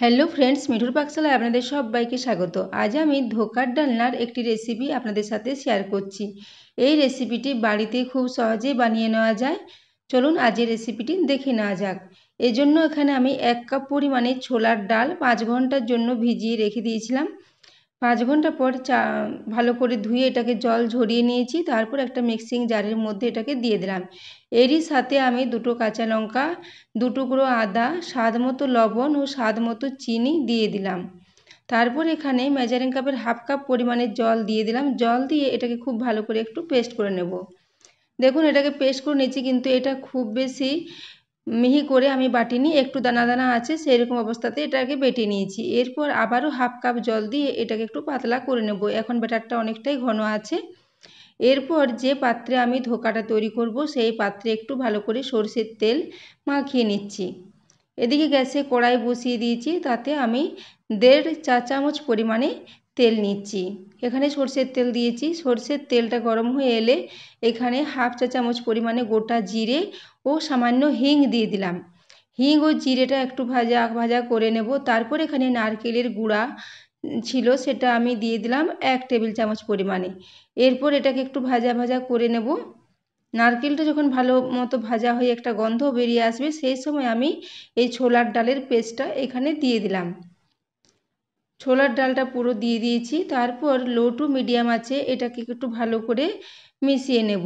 hello friends মিঠুর পাকশালায় আপনাদের সবাইকে স্বাগত আজ আমি ধোকার ডালনার একটি রেসিপি আপনাদের সাথে শেয়ার করছি এই রেসিপিটি বাড়িতে খুব সহজেই বানিয়ে নেওয়া যায় চলুন আজ এই রেসিপিটি দেখে নেওয়া যাক এজন্য এখানে আমি এক কাপ পরিমাণে ছোলার ডাল পাঁচ ঘন্টার জন্য ভিজিয়ে রেখে দিয়েছিলাম পাঁচ ঘন্টা পর চা ভালো করে ধুয়ে এটাকে জল ঝরিয়ে নিয়েছি তারপর একটা মিক্সিং জারের মধ্যে এটাকে দিয়ে দিলাম এরই সাথে আমি দুটো কাঁচা লঙ্কা দু টুকরো আদা স্বাদ মতো লবণ ও স্বাদ মতো চিনি দিয়ে দিলাম তারপর এখানে মেজারিং কাপের হাফ কাপ পরিমাণে জল দিয়ে দিলাম জল দিয়ে এটাকে খুব ভালো করে একটু পেস্ট করে নেব দেখুন এটাকে পেস্ট করে নিচ্ছি কিন্তু এটা খুব বেশি মিহি করে আমি বাটিনি একটু দানা দানা আছে সেই রকম অবস্থাতে এটাকে বেটে নিয়েছি এরপর আবারও হাফ কাপ জল দিয়ে এটাকে একটু পাতলা করে নেব এখন ব্যাটারটা অনেকটাই ঘন আছে এরপর যে পাত্রে আমি ধোকাটা তৈরি করব সেই পাত্রে একটু ভালো করে সর্ষের তেল মাখিয়ে নিচ্ছি এদিকে গ্যাসে কড়াই বসিয়ে দিয়েছি তাতে আমি দেড় চা চামচ পরিমাণে তেল নিচ্ছি এখানে সর্ষের তেল দিয়েছি সর্ষের তেলটা গরম হয়ে এলে এখানে হাফ চা চামচ পরিমাণে গোটা জিরে ও সামান্য হিং দিয়ে দিলাম হিং ও জিরেটা একটু ভাজা ভাজা করে নেব তারপর এখানে নারকেলের গুঁড়া ছিল সেটা আমি দিয়ে দিলাম এক টেবিল চামচ পরিমাণে এরপর এটাকে একটু ভাজা ভাজা করে নেব নারকেলটা যখন ভালো মতো ভাজা হয়ে একটা গন্ধ বেরিয়ে আসবে সেই সময় আমি এই ছোলার ডালের পেস্টটা এখানে দিয়ে দিলাম ছোলার ডালটা পুরো দিয়ে দিয়েছি তারপর লো টু মিডিয়াম আছে এটাকে একটু ভালো করে মিশিয়ে নেব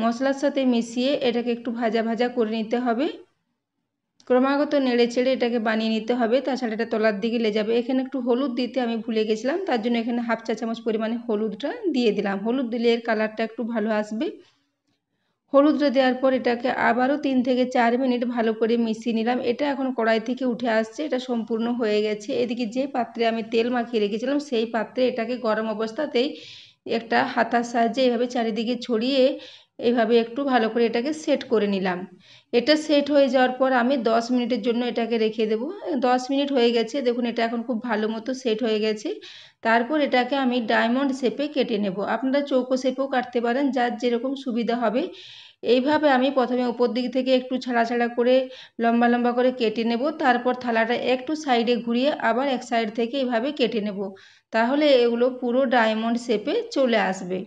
মশলার সাথে মিশিয়ে এটাকে একটু ভাজা ভাজা করে নিতে হবে ক্রমাগত নেড়ে চেড়ে এটাকে বানিয়ে নিতে হবে তাছাড়া এটা তলার দিকে লে যাবে এখানে একটু হলুদ দিতে আমি ভুলে গেছিলাম তার জন্য এখানে হাফ চা চামচ পরিমাণে হলুদটা দিয়ে দিলাম হলুদ দিলে এর কালারটা একটু ভালো আসবে হলুদটা দেওয়ার পর এটাকে আবারও তিন থেকে চার মিনিট ভালো করে মিশিয়ে নিলাম এটা এখন কড়াই থেকে উঠে আসছে এটা সম্পূর্ণ হয়ে গেছে এদিকে যে পাত্রে আমি তেল মাখিয়ে রেখেছিলাম সেই পাত্রে এটাকে গরম অবস্থাতেই একটা হাতার সাহায্যে এভাবে চারিদিকে ছড়িয়ে এইভাবে একটু ভালো করে এটাকে সেট করে নিলাম এটা সেট হয়ে যাওয়ার পর আমি 10 মিনিটের জন্য এটাকে রেখে দেব 10 মিনিট হয়ে গেছে দেখুন এটা এখন খুব ভালো মতো সেট হয়ে গেছে তারপর এটাকে আমি ডায়মন্ড শেপে কেটে নেব আপনারা চৌকো শেপেও কাটতে পারেন যার যেরকম সুবিধা হবে এইভাবে আমি প্রথমে উপর দিক থেকে একটু ছাড়া ছাড়া করে লম্বা লম্বা করে কেটে নেব তারপর থালাটা একটু সাইডে ঘুরিয়ে আবার এক সাইড থেকে এইভাবে কেটে নেব তাহলে এগুলো পুরো ডায়মন্ড শেপে চলে আসবে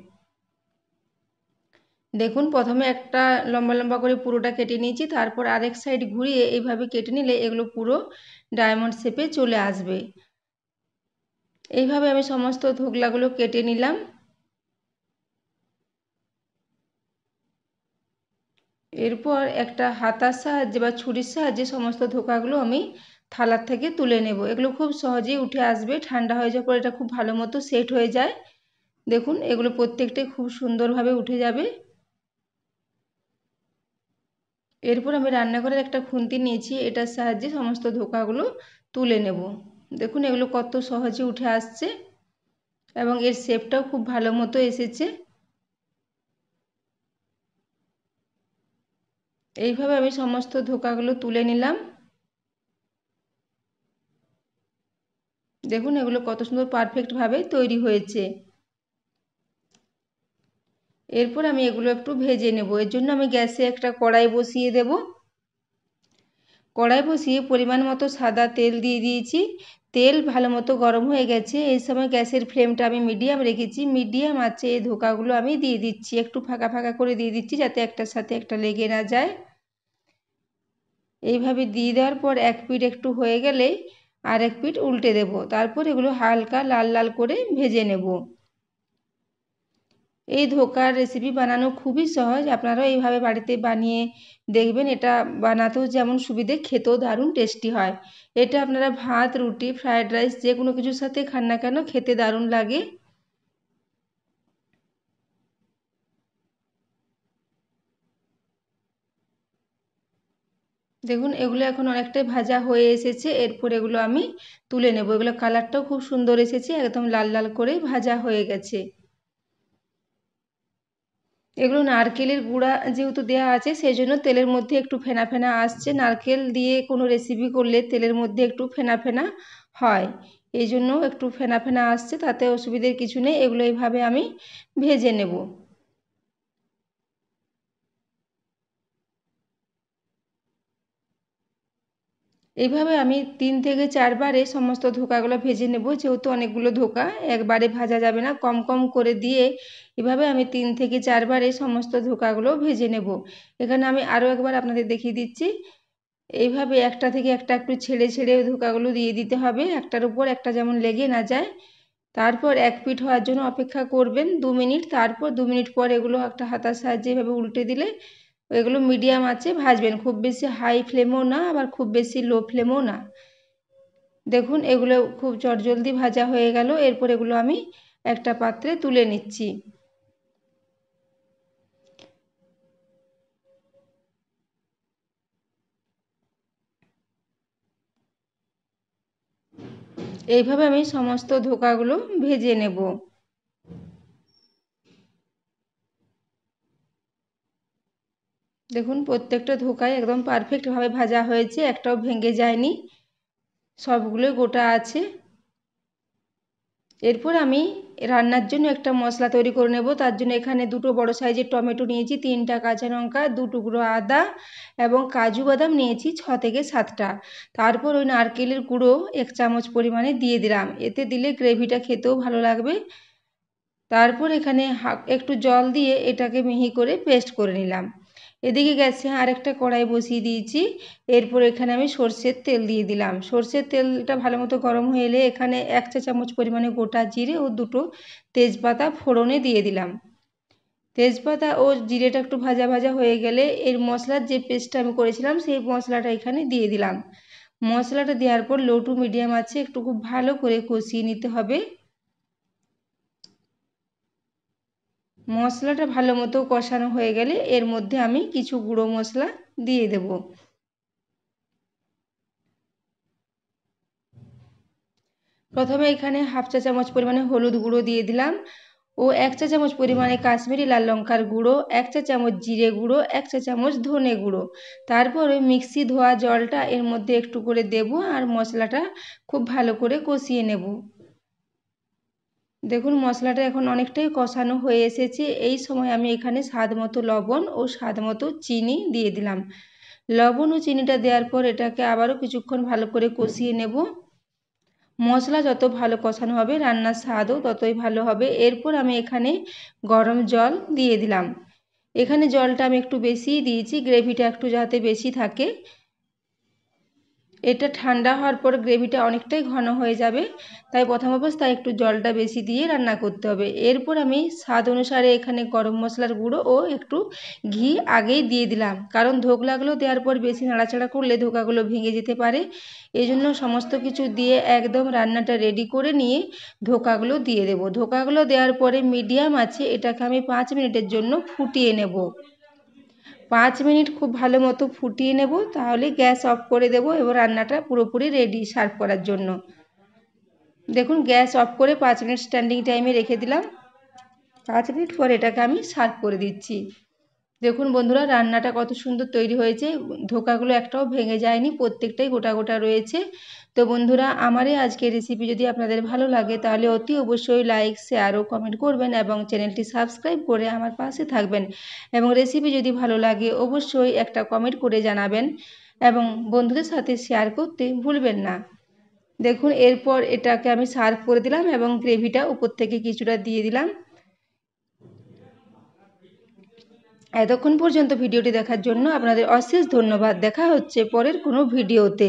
দেখুন প্রথমে একটা লম্বা লম্বা করে পুরোটা কেটে নিয়েছি তারপর আরেক সাইড ঘুরিয়ে এইভাবে কেটে নিলে এগুলো পুরো ডায়মন্ড শেপে চলে আসবে এইভাবে আমি সমস্ত ধোকলাগুলো কেটে নিলাম এরপর একটা হাতার সাহায্যে বা ছুরির সাহায্যে সমস্ত ধোকাগুলো আমি থালার থেকে তুলে নেব এগুলো খুব সহজেই উঠে আসবে ঠান্ডা হয়ে যাওয়ার পর এটা খুব ভালো মতো সেট হয়ে যায় দেখুন এগুলো প্রত্যেকটাই খুব সুন্দরভাবে উঠে যাবে এরপর আমি রান্নাঘরের একটা খুন্তি নিয়েছি এটার সাহায্যে সমস্ত ধোকাগুলো তুলে নেব দেখুন এগুলো কত সহজে উঠে আসছে এবং এর শেপটাও খুব ভালো মতো এসেছে এইভাবে আমি সমস্ত ধোকাগুলো তুলে নিলাম দেখুন এগুলো কত সুন্দর পারফেক্টভাবে তৈরি হয়েছে এরপর আমি এগুলো একটু ভেজে নেব এর জন্য আমি গ্যাসে একটা কড়াই বসিয়ে দেব কড়াই বসিয়ে পরিমাণ মতো সাদা তেল দিয়ে দিয়েছি তেল ভালো মতো গরম হয়ে গেছে এই সময় গ্যাসের ফ্লেমটা আমি মিডিয়াম রেখেছি মিডিয়াম আছে এই ধোকাগুলো আমি দিয়ে দিচ্ছি একটু ফাঁকা ফাঁকা করে দিয়ে দিচ্ছি যাতে একটার সাথে একটা লেগে না যায় এইভাবে দিয়ে দেওয়ার পর এক পিঠ একটু হয়ে গেলেই আর এক পিঠ উল্টে দেব তারপর এগুলো হালকা লাল লাল করে ভেজে নেব এই ধোকার রেসিপি বানানো খুবই সহজ আপনারাও এইভাবে বাড়িতে বানিয়ে দেখবেন এটা বানাতেও যেমন সুবিধে খেতেও দারুণ টেস্টি হয় এটা আপনারা ভাত রুটি ফ্রায়েড রাইস যে কোনো কিছুর সাথে খান না কেন খেতে দারুণ লাগে দেখুন এগুলো এখন অনেকটাই ভাজা হয়ে এসেছে এরপর এগুলো আমি তুলে নেব এগুলো কালারটাও খুব সুন্দর এসেছে একদম লাল লাল করে ভাজা হয়ে গেছে এগুলো নারকেলের গুঁড়া যেহেতু দেওয়া আছে সেই জন্য তেলের মধ্যে একটু ফেনা ফেনা আসছে নারকেল দিয়ে কোনো রেসিপি করলে তেলের মধ্যে একটু ফেনা ফেনা হয় এই জন্য একটু ফেনা ফেনা আসছে তাতে অসুবিধের কিছু নেই এগুলো এইভাবে আমি ভেজে নেব এইভাবে আমি তিন থেকে চারবার এই সমস্ত ধোকাগুলো ভেজে নেব যেহেতু অনেকগুলো ধোকা একবারে ভাজা যাবে না কম কম করে দিয়ে এভাবে আমি তিন থেকে চারবার এই সমস্ত ধোকাগুলো ভেজে নেব এখানে আমি আরও একবার আপনাদের দেখিয়ে দিচ্ছি এইভাবে একটা থেকে একটা একটু ছেড়ে ছেড়ে ধোকাগুলো দিয়ে দিতে হবে একটার উপর একটা যেমন লেগে না যায় তারপর এক পিঠ হওয়ার জন্য অপেক্ষা করবেন দু মিনিট তারপর দু মিনিট পর এগুলো একটা হাতার সাহায্যে এভাবে উল্টে দিলে এগুলো মিডিয়াম আছে ভাজবেন খুব বেশি হাই ফ্লেমও না আবার খুব বেশি লো ফ্লেমও না দেখুন এগুলো খুব চটজলদি ভাজা হয়ে গেল এরপর এগুলো আমি একটা পাত্রে তুলে নিচ্ছি এইভাবে আমি সমস্ত ধোকাগুলো ভেজে নেব দেখুন প্রত্যেকটা ধোকায় একদম পারফেক্টভাবে ভাজা হয়েছে একটাও ভেঙে যায়নি সবগুলো গোটা আছে এরপর আমি রান্নার জন্য একটা মশলা তৈরি করে নেব তার জন্য এখানে দুটো বড় সাইজের টমেটো নিয়েছি তিনটা কাঁচা লঙ্কা দু টুকরো আদা এবং কাজু বাদাম নিয়েছি ছ থেকে সাতটা তারপর ওই নারকেলের গুঁড়ো এক চামচ পরিমাণে দিয়ে দিলাম এতে দিলে গ্রেভিটা খেতেও ভালো লাগবে তারপর এখানে একটু জল দিয়ে এটাকে মিহি করে পেস্ট করে নিলাম এদিকে গেছে আর একটা কড়াই বসিয়ে দিয়েছি এরপর এখানে আমি সর্ষের তেল দিয়ে দিলাম সর্ষের তেলটা ভালো মতো গরম হয়ে এলে এখানে এক চা চামচ পরিমাণে গোটা জিরে ও দুটো তেজপাতা ফোড়নে দিয়ে দিলাম তেজপাতা ও জিরেটা একটু ভাজা ভাজা হয়ে গেলে এর মশলার যে পেস্টটা আমি করেছিলাম সেই মশলাটা এখানে দিয়ে দিলাম মশলাটা দেওয়ার পর লো টু মিডিয়াম আছে একটু খুব ভালো করে কষিয়ে নিতে হবে মশলাটা ভালো মতো কষানো হয়ে গেলে এর মধ্যে আমি কিছু গুঁড়ো মশলা দিয়ে দেব প্রথমে এখানে হাফ চা চামচ পরিমাণে হলুদ গুঁড়ো দিয়ে দিলাম ও এক চা চামচ পরিমাণে কাশ্মীরি লাল লঙ্কার গুঁড়ো এক চা চামচ জিরে গুঁড়ো এক চা চামচ ধনে গুঁড়ো তারপর ওই মিক্সি ধোয়া জলটা এর মধ্যে একটু করে দেব আর মশলাটা খুব ভালো করে কষিয়ে নেব দেখুন মশলাটা এখন অনেকটাই কষানো হয়ে এসেছে এই সময় আমি এখানে স্বাদ মতো লবণ ও স্বাদ মতো চিনি দিয়ে দিলাম লবণ ও চিনিটা দেওয়ার পর এটাকে আবারও কিছুক্ষণ ভালো করে কষিয়ে নেব মশলা যত ভালো কষানো হবে রান্নার স্বাদও ততই ভালো হবে এরপর আমি এখানে গরম জল দিয়ে দিলাম এখানে জলটা আমি একটু বেশিই দিয়েছি গ্রেভিটা একটু যাতে বেশি থাকে এটা ঠান্ডা হওয়ার পর গ্রেভিটা অনেকটাই ঘন হয়ে যাবে তাই প্রথম অবস্থায় একটু জলটা বেশি দিয়ে রান্না করতে হবে এরপর আমি স্বাদ অনুসারে এখানে গরম মশলার গুঁড়ো ও একটু ঘি আগেই দিয়ে দিলাম কারণ ধোকলাগুলো দেওয়ার পর বেশি নাড়াচাড়া করলে ধোকাগুলো ভেঙে যেতে পারে এজন্য সমস্ত কিছু দিয়ে একদম রান্নাটা রেডি করে নিয়ে ধোকাগুলো দিয়ে দেব ধোকাগুলো দেওয়ার পরে মিডিয়াম আছে এটাকে আমি পাঁচ মিনিটের জন্য ফুটিয়ে নেব পাঁচ মিনিট খুব ভালো মতো ফুটিয়ে নেব তাহলে গ্যাস অফ করে দেব এবং রান্নাটা পুরোপুরি রেডি সার্ভ করার জন্য দেখুন গ্যাস অফ করে পাঁচ মিনিট স্ট্যান্ডিং টাইমে রেখে দিলাম পাঁচ মিনিট পর এটাকে আমি সার্ভ করে দিচ্ছি দেখুন বন্ধুরা রান্নাটা কত সুন্দর তৈরি হয়েছে ধোকাগুলো একটাও ভেঙে যায়নি প্রত্যেকটাই গোটা গোটা রয়েছে তো বন্ধুরা আমার এই আজকের রেসিপি যদি আপনাদের ভালো লাগে তাহলে অতি অবশ্যই লাইক শেয়ার ও কমেন্ট করবেন এবং চ্যানেলটি সাবস্ক্রাইব করে আমার পাশে থাকবেন এবং রেসিপি যদি ভালো লাগে অবশ্যই একটা কমেন্ট করে জানাবেন এবং বন্ধুদের সাথে শেয়ার করতে ভুলবেন না দেখুন এরপর এটাকে আমি সার্ভ করে দিলাম এবং গ্রেভিটা উপর থেকে কিছুটা দিয়ে দিলাম এতক্ষণ পর্যন্ত ভিডিওটি দেখার জন্য আপনাদের অশেষ ধন্যবাদ দেখা হচ্ছে পরের কোনো ভিডিওতে